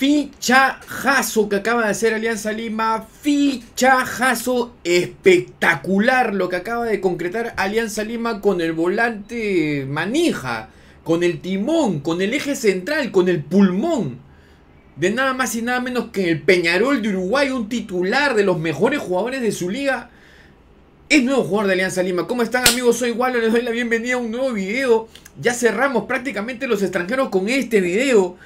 Fichajazo que acaba de hacer Alianza Lima. Fichajazo espectacular lo que acaba de concretar Alianza Lima con el volante manija, con el timón, con el eje central, con el pulmón. De nada más y nada menos que el Peñarol de Uruguay, un titular de los mejores jugadores de su liga. Es nuevo jugador de Alianza Lima. ¿Cómo están amigos? Soy Wallo, les doy la bienvenida a un nuevo video. Ya cerramos prácticamente los extranjeros con este video.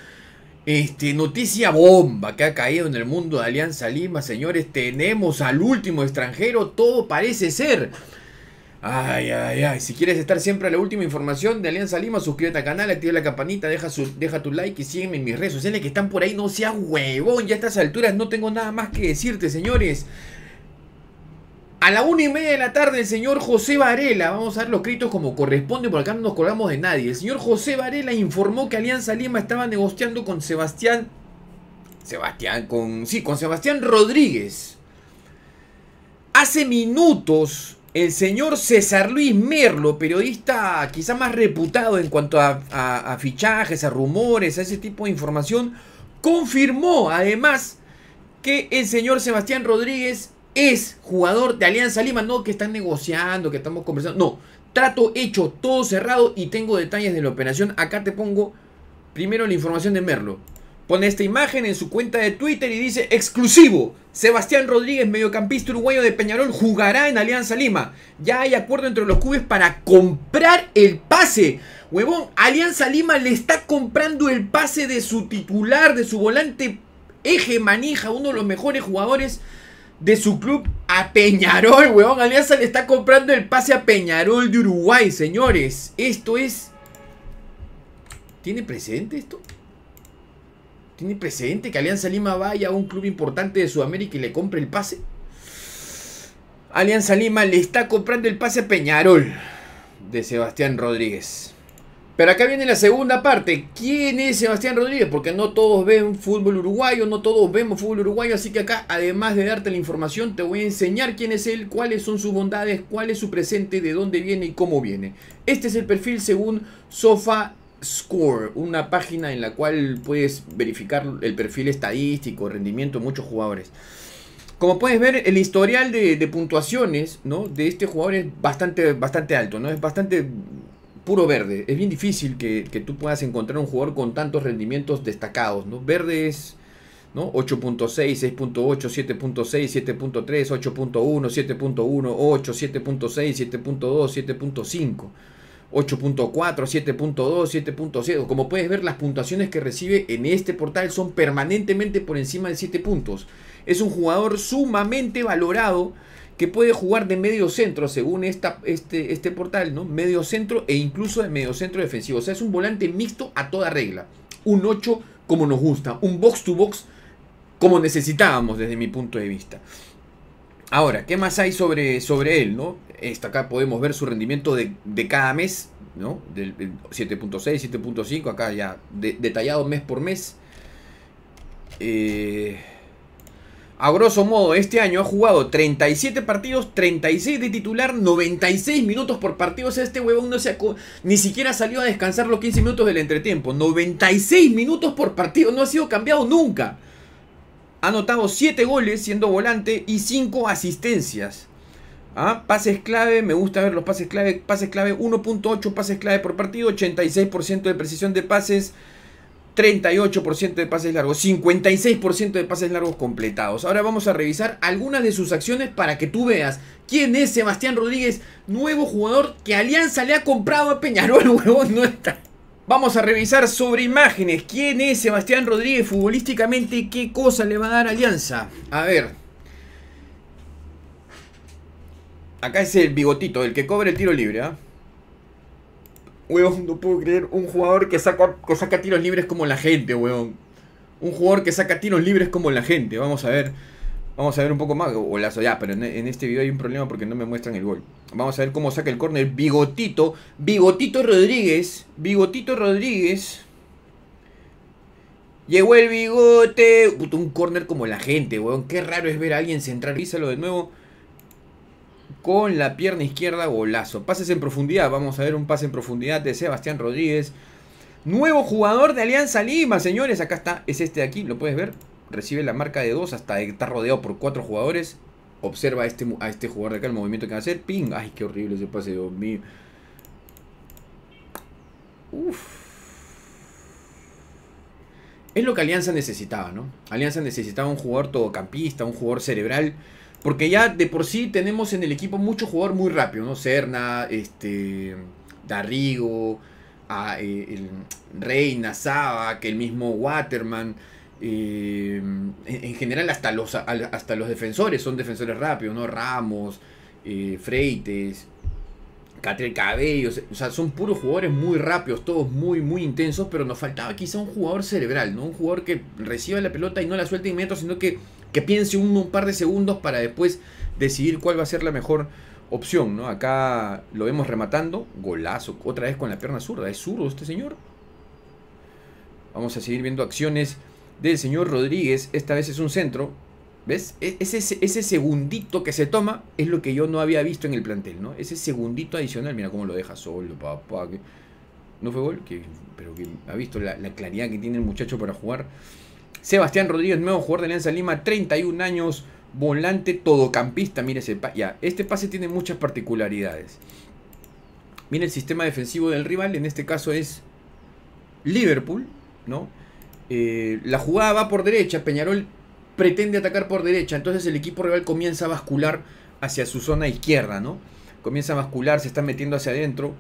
Este, noticia bomba que ha caído en el mundo de Alianza Lima, señores. Tenemos al último extranjero, todo parece ser. Ay, ay, ay. Si quieres estar siempre a la última información de Alianza Lima, suscríbete al canal, activa la campanita, deja, deja tu like y sígueme en mis redes sociales que están por ahí. No seas huevón, ya a estas alturas no tengo nada más que decirte, señores. A la una y media de la tarde, el señor José Varela, vamos a ver los créditos como corresponde, porque acá no nos colgamos de nadie. El señor José Varela informó que Alianza Lima estaba negociando con Sebastián. Sebastián, con. Sí, con Sebastián Rodríguez. Hace minutos, el señor César Luis Merlo, periodista quizá más reputado en cuanto a fichajes, a rumores, a ese tipo de información, confirmó además que el señor Sebastián Rodríguez es jugador de Alianza Lima, no que están negociando, que estamos conversando, no, trato hecho, todo cerrado y tengo detalles de la operación. Acá te pongo primero la información de Merlo. Pone esta imagen en su cuenta de Twitter y dice exclusivo. Sebastián Rodríguez, mediocampista uruguayo de Peñarol, jugará en Alianza Lima. Ya hay acuerdo entre los clubes para comprar el pase. Huevón, Alianza Lima le está comprando el pase de su titular, de su volante eje manija, uno de los mejores jugadores de su club a Peñarol, weón. Alianza le está comprando el pase a Peñarol de Uruguay, señores. Esto es... ¿Tiene precedente esto? ¿Tiene precedente que Alianza Lima vaya a un club importante de Sudamérica y le compre el pase? Alianza Lima le está comprando el pase a Peñarol de Sebastián Rodríguez. Pero acá viene la segunda parte. ¿Quién es Sebastián Rodríguez? Porque no todos ven fútbol uruguayo, no todos vemos fútbol uruguayo. Así que acá, además de darte la información, te voy a enseñar quién es él, cuáles son sus bondades, cuál es su presente, de dónde viene y cómo viene. Este es el perfil según Sofa Score, una página en la cual puedes verificar el perfil estadístico, rendimiento de muchos jugadores. Como puedes ver, el historial de, de puntuaciones ¿no? de este jugador es bastante, bastante alto, ¿no? Es bastante puro verde. Es bien difícil que, tú puedas encontrar un jugador con tantos rendimientos destacados, ¿no? Verde es... 8.6, 6.8, 7.6, 7.3, 8.1, 7.1, 8, 7.6, 7.2, 7.5. 8.4, 7.2, 7.0. Como puedes ver, las puntuaciones que recibe en este portal son permanentemente por encima de 7 puntos. Es un jugador sumamente valorado que puede jugar de medio centro, según esta, este, este portal, ¿no? Medio centro e incluso de medio centro defensivo. O sea, es un volante mixto a toda regla. Un 8 como nos gusta, un box to box como necesitábamos desde mi punto de vista. Ahora, ¿qué más hay sobre, sobre él? ¿no? Esta, acá podemos ver su rendimiento de, cada mes, ¿no? Del 7.6, 7.5, acá ya detallado mes por mes. Eh, a grosso modo, este año ha jugado 37 partidos, 36 de titular, 96 minutos por partido. O sea, este huevón no se ni siquiera salió a descansar los 15 minutos del entretiempo. 96 minutos por partido, no ha sido cambiado nunca. Ha anotado 7 goles siendo volante y 5 asistencias. ¿Ah? Pases clave, me gusta ver los pases clave. Pases clave 1.8 pases clave por partido, 86% de precisión de pases. 38% de pases largos, 56% de pases largos completados. Ahora vamos a revisar algunas de sus acciones para que tú veas quién es Sebastián Rodríguez, nuevo jugador que Alianza le ha comprado a Peñarol, huevón, no está. Vamos a revisar sobre imágenes quién es Sebastián Rodríguez futbolísticamente, qué cosa le va a dar Alianza. A ver. Acá es el bigotito, el que cobra el tiro libre, ¿ah? Weón, no puedo creer. Un jugador que saca, tiros libres como la gente, weón. Un jugador que saca tiros libres como la gente. Vamos a ver. Vamos a ver un poco más. lazo ya, pero en, este video hay un problema porque no me muestran el gol. Vamos a ver cómo saca el córner. Bigotito. Bigotito Rodríguez. Bigotito Rodríguez. Llegó el bigote. un córner como la gente, weón. Qué raro es ver a alguien centrar. Písalo de nuevo con la pierna izquierda, golazo. Pases en profundidad, vamos a ver un pase en profundidad de Sebastián Rodríguez. Nuevo jugador de Alianza Lima, señores. Acá está, es este de aquí, lo puedes ver. Recibe la marca de dos, hasta está rodeado por cuatro jugadores. Observa a este, a este jugador de acá, el movimiento que va a hacer. Ping, ay, qué horrible ese pase, Dios Uf. Es lo que Alianza necesitaba, ¿no? Alianza necesitaba un jugador todocampista, un jugador cerebral porque ya de por sí tenemos en el equipo mucho jugador muy rápido, ¿no? Serna, este, Darrigo, a, eh, el Reina, Saba, que el mismo Waterman. Eh, en, general hasta los, hasta los defensores son defensores rápidos, ¿no? Ramos, eh, Freites, Catriel Cabello, o sea, son puros jugadores muy rápidos, todos muy, muy intensos, pero nos faltaba quizá un jugador cerebral, ¿no? Un jugador que reciba la pelota y no la suelte meto, sino que que piense un, par de segundos para después decidir cuál va a ser la mejor opción, ¿no? Acá lo vemos rematando, golazo, otra vez con la pierna zurda, es zurdo este señor. Vamos a seguir viendo acciones del señor Rodríguez, esta vez es un centro, ¿ves? E, ese, segundito que se toma es lo que yo no había visto en el plantel, ¿no? Ese segundito adicional, mira cómo lo deja solo, papá, no fue gol, pero que ha visto la claridad que tiene el muchacho para jugar. Sebastián Rodríguez, nuevo jugador de Alianza Lima, 31 años, volante todocampista. Mire ese pase. Ya, este pase tiene muchas particularidades. Mire el sistema defensivo del rival, en este caso es Liverpool, ¿no? Eh, la jugada va por derecha, Peñarol pretende atacar por derecha, entonces el equipo rival comienza a bascular hacia su zona izquierda, ¿no? Comienza a bascular, se está metiendo hacia adentro,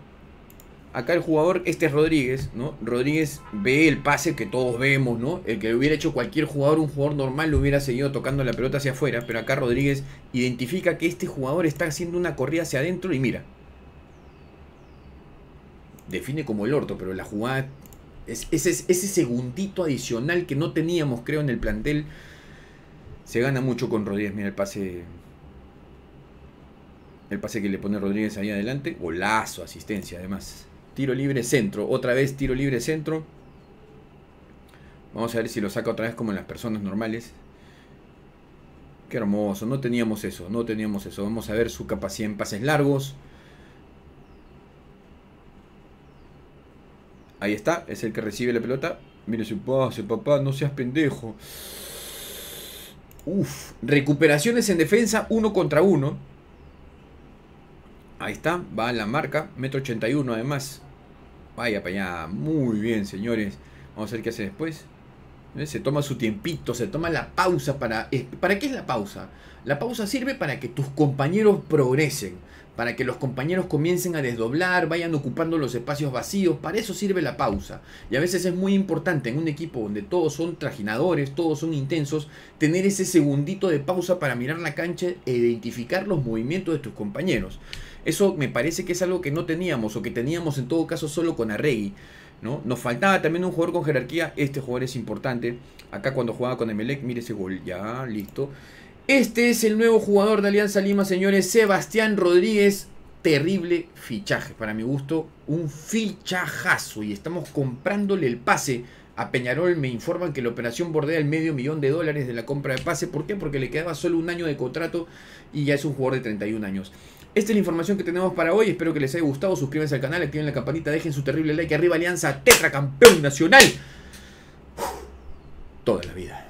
acá el jugador, este es Rodríguez, ¿no? Rodríguez ve el pase que todos vemos, ¿no? El que hubiera hecho cualquier jugador, un jugador normal, lo hubiera seguido tocando la pelota hacia afuera, pero acá Rodríguez identifica que este jugador está haciendo una corrida hacia adentro y mira. Define como el orto, pero la jugada, es, ese segundito adicional que no teníamos, creo, en el plantel, se gana mucho con Rodríguez. Mira el pase el pase que le pone Rodríguez ahí adelante. Golazo, asistencia además. Tiro libre centro. Otra vez tiro libre centro. Vamos a ver si lo saca otra vez como en las personas normales. Qué hermoso. No teníamos eso. No teníamos eso. Vamos a ver su capacidad en pases largos. Ahí está. Es el que recibe la pelota. Mire su pase, papá. No seas pendejo. Uf. Recuperaciones en defensa. Uno contra uno. Ahí está, va la marca. Metro 81 además. Vaya para Muy bien, señores. Vamos a ver qué hace después. Eh, se toma su tiempito, se toma la pausa para... Eh, ¿Para qué es la pausa? La pausa sirve para que tus compañeros progresen, para que los compañeros comiencen a desdoblar, vayan ocupando los espacios vacíos, para eso sirve la pausa. Y a veces es muy importante en un equipo donde todos son trajinadores, todos son intensos, tener ese segundito de pausa para mirar la cancha e identificar los movimientos de tus compañeros. Eso me parece que es algo que no teníamos o que teníamos en todo caso solo con Arregui. ¿no? Nos faltaba también un jugador con jerarquía. Este jugador es importante. Acá cuando jugaba con Emelec, mire ese gol. Ya, listo. Este es el nuevo jugador de Alianza Lima, señores. Sebastián Rodríguez. Terrible fichaje. Para mi gusto, un fichajazo. Y estamos comprándole el pase. A Peñarol me informan que la operación bordea el medio millón de dólares de la compra de pase. ¿Por qué? Porque le quedaba solo un año de contrato y ya es un jugador de 31 años. Esta es la información que tenemos para hoy. Espero que les haya gustado. Suscríbanse al canal, activen la campanita, dejen su terrible like. Arriba Alianza Tetra Campeón Nacional. toda la vida.